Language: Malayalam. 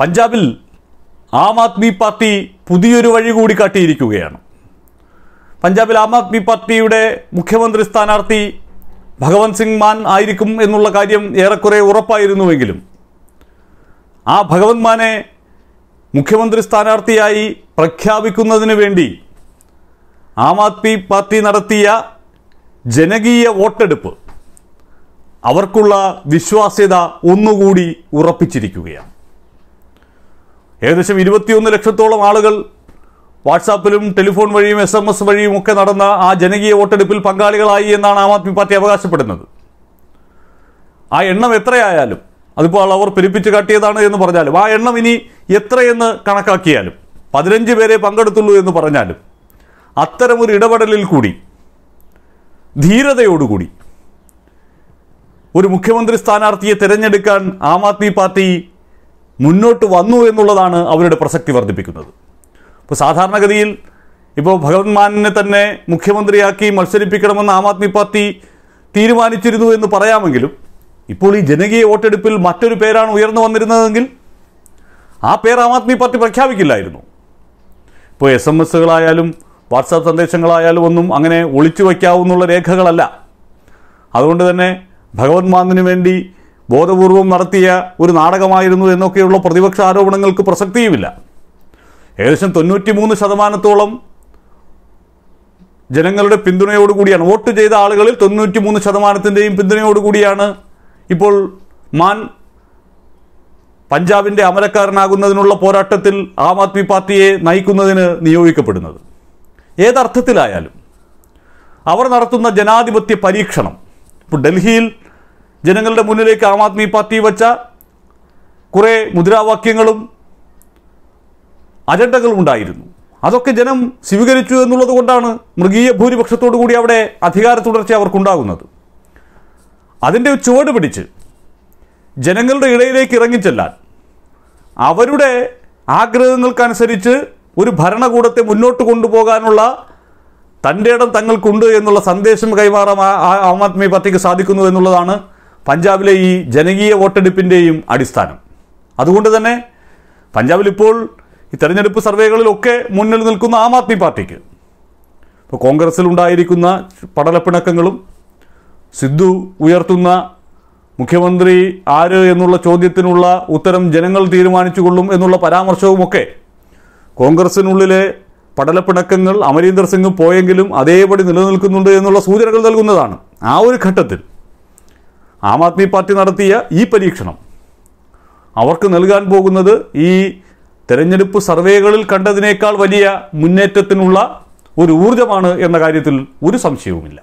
പഞ്ചാബിൽ ആം ആദ്മി പാർട്ടി പുതിയൊരു വഴി കൂടി കാട്ടിയിരിക്കുകയാണ് പഞ്ചാബിൽ ആം ആദ്മി പാർട്ടിയുടെ മുഖ്യമന്ത്രി സ്ഥാനാർത്ഥി ഭഗവന്ത് സിംഗ് മാൻ ആയിരിക്കും എന്നുള്ള കാര്യം ഏറെക്കുറെ ഉറപ്പായിരുന്നുവെങ്കിലും ആ ഭഗവന്ത് മാനെ മുഖ്യമന്ത്രി സ്ഥാനാർത്ഥിയായി പ്രഖ്യാപിക്കുന്നതിന് വേണ്ടി ആം ആദ്മി പാർട്ടി നടത്തിയ ജനകീയ വോട്ടെടുപ്പ് അവർക്കുള്ള വിശ്വാസ്യത ഒന്നുകൂടി ഉറപ്പിച്ചിരിക്കുകയാണ് ഏകദേശം ഇരുപത്തിയൊന്ന് ലക്ഷത്തോളം ആളുകൾ വാട്സാപ്പിലും ടെലിഫോൺ വഴിയും എസ് എം എസ് വഴിയും ഒക്കെ നടന്ന ആ ജനകീയ വോട്ടെടുപ്പിൽ പങ്കാളികളായി എന്നാണ് ആം ആദ്മി പാർട്ടി അവകാശപ്പെടുന്നത് ആ എണ്ണം എത്രയായാലും അതിപ്പോൾ അവർ പെരുപ്പിച്ച് കാട്ടിയതാണ് എന്ന് പറഞ്ഞാലും ആ എണ്ണം ഇനി എത്രയെന്ന് കണക്കാക്കിയാലും പതിനഞ്ച് പേരെ പങ്കെടുത്തുള്ളൂ എന്ന് പറഞ്ഞാലും അത്തരമൊരു ഇടപെടലിൽ കൂടി ധീരതയോടുകൂടി ഒരു മുഖ്യമന്ത്രി സ്ഥാനാർത്ഥിയെ തിരഞ്ഞെടുക്കാൻ ആം ആദ്മി പാർട്ടി മുന്നോട്ട് വന്നു എന്നുള്ളതാണ് അവരുടെ പ്രസക്തി വർദ്ധിപ്പിക്കുന്നത് ഇപ്പോൾ സാധാരണഗതിയിൽ ഇപ്പോൾ ഭഗവത് മാനിനെ തന്നെ മുഖ്യമന്ത്രിയാക്കി മത്സരിപ്പിക്കണമെന്ന് ആം ആദ്മി പാർട്ടി തീരുമാനിച്ചിരുന്നു എന്ന് പറയാമെങ്കിലും ഇപ്പോൾ ഈ ജനകീയ വോട്ടെടുപ്പിൽ മറ്റൊരു പേരാണ് ഉയർന്നു വന്നിരുന്നതെങ്കിൽ ആ പേർ ആം ആദ്മി പാർട്ടി പ്രഖ്യാപിക്കില്ലായിരുന്നു ഇപ്പോൾ എസ് എം എസ്സുകളായാലും വാട്സാപ്പ് സന്ദേശങ്ങളായാലും ഒന്നും അങ്ങനെ ഒളിച്ചു വയ്ക്കാവുന്നുള്ള രേഖകളല്ല അതുകൊണ്ട് തന്നെ ഭഗവത് മാന്നിനു വേണ്ടി ബോധപൂർവം നടത്തിയ ഒരു നാടകമായിരുന്നു എന്നൊക്കെയുള്ള പ്രതിപക്ഷ ആരോപണങ്ങൾക്ക് പ്രസക്തിയുമില്ല ഏകദേശം തൊണ്ണൂറ്റി മൂന്ന് ശതമാനത്തോളം ജനങ്ങളുടെ പിന്തുണയോടുകൂടിയാണ് വോട്ട് ചെയ്ത ആളുകളിൽ തൊണ്ണൂറ്റി മൂന്ന് ശതമാനത്തിൻ്റെയും പിന്തുണയോടുകൂടിയാണ് ഇപ്പോൾ മാൻ പഞ്ചാബിൻ്റെ അമരക്കാരനാകുന്നതിനുള്ള പോരാട്ടത്തിൽ ആം ആദ്മി പാർട്ടിയെ നയിക്കുന്നതിന് നിയോഗിക്കപ്പെടുന്നത് ഏതർത്ഥത്തിലായാലും അവർ നടത്തുന്ന ജനാധിപത്യ പരീക്ഷണം ഇപ്പോൾ ഡൽഹിയിൽ ജനങ്ങളുടെ മുന്നിലേക്ക് ആം ആദ്മി പാർട്ടി വച്ച കുറേ മുദ്രാവാക്യങ്ങളും അജണ്ടകളും ഉണ്ടായിരുന്നു അതൊക്കെ ജനം സ്വീകരിച്ചു എന്നുള്ളത് കൊണ്ടാണ് മൃഗീയ ഭൂരിപക്ഷത്തോടു കൂടി അവിടെ അധികാര തുടർച്ച അവർക്കുണ്ടാകുന്നത് അതിൻ്റെ ചുവട് പിടിച്ച് ജനങ്ങളുടെ ഇടയിലേക്ക് ഇറങ്ങിച്ചെല്ലാൻ അവരുടെ ആഗ്രഹങ്ങൾക്കനുസരിച്ച് ഒരു ഭരണകൂടത്തെ മുന്നോട്ട് കൊണ്ടുപോകാനുള്ള തൻ്റെ ഇടം തങ്ങൾക്കുണ്ട് എന്നുള്ള സന്ദേശം കൈമാറാൻ ആം ആദ്മി പാർട്ടിക്ക് സാധിക്കുന്നു എന്നുള്ളതാണ് പഞ്ചാബിലെ ഈ ജനകീയ വോട്ടെടുപ്പിൻ്റെയും അടിസ്ഥാനം അതുകൊണ്ട് തന്നെ പഞ്ചാബിൽ ഇപ്പോൾ ഈ തെരഞ്ഞെടുപ്പ് സർവേകളിലൊക്കെ മുന്നിൽ നിൽക്കുന്ന ആം ആദ്മി പാർട്ടിക്ക് ഇപ്പോൾ കോൺഗ്രസ്സിൽ ഉണ്ടായിരിക്കുന്ന പടലപ്പിണക്കങ്ങളും സിദ്ധു ഉയർത്തുന്ന മുഖ്യമന്ത്രി ആര് എന്നുള്ള ചോദ്യത്തിനുള്ള ഉത്തരം ജനങ്ങൾ കൊള്ളും എന്നുള്ള പരാമർശവുമൊക്കെ കോൺഗ്രസിനുള്ളിലെ പടലപ്പിണക്കങ്ങൾ അമരീന്ദർ സിംഗ് പോയെങ്കിലും അതേപടി നിലനിൽക്കുന്നുണ്ട് എന്നുള്ള സൂചനകൾ നൽകുന്നതാണ് ആ ഒരു ഘട്ടത്തിൽ ആം ആദ്മി പാർട്ടി നടത്തിയ ഈ പരീക്ഷണം അവർക്ക് നൽകാൻ പോകുന്നത് ഈ തെരഞ്ഞെടുപ്പ് സർവേകളിൽ കണ്ടതിനേക്കാൾ വലിയ മുന്നേറ്റത്തിനുള്ള ഒരു ഊർജമാണ് എന്ന കാര്യത്തിൽ ഒരു സംശയവുമില്ല